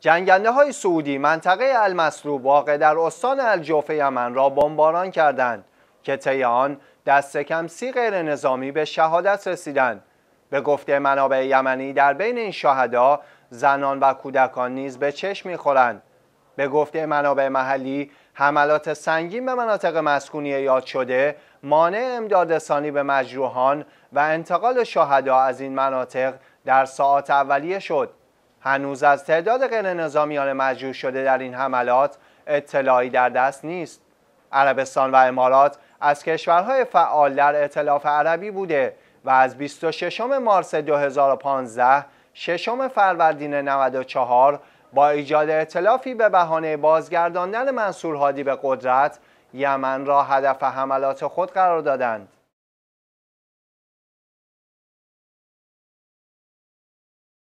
جنگنده های سعودی منطقه المسروب واقع در استان الجوف یمن را بمباران کردند که طی آن دست کم سی غیر نظامی به شهادت رسیدند به گفته منابع یمنی در بین این شهدا زنان و کودکان نیز به چشم میخورند به گفته منابع محلی حملات سنگین به مناطق مسکونی یاد شده مانع امدادرسانی به مجروحان و انتقال شهدا از این مناطق در ساعات اولیه شد هنوز از تعداد غیر نظامیان مجروح شده در این حملات اطلاعی در دست نیست عربستان و امارات از کشورهای فعال در اطلاف عربی بوده و از 26 مارس 2015 ششم فروردین 94 با ایجاد اطلافی به بهانه بازگرداندن منصور هادی به قدرت یمن را هدف حملات خود قرار دادند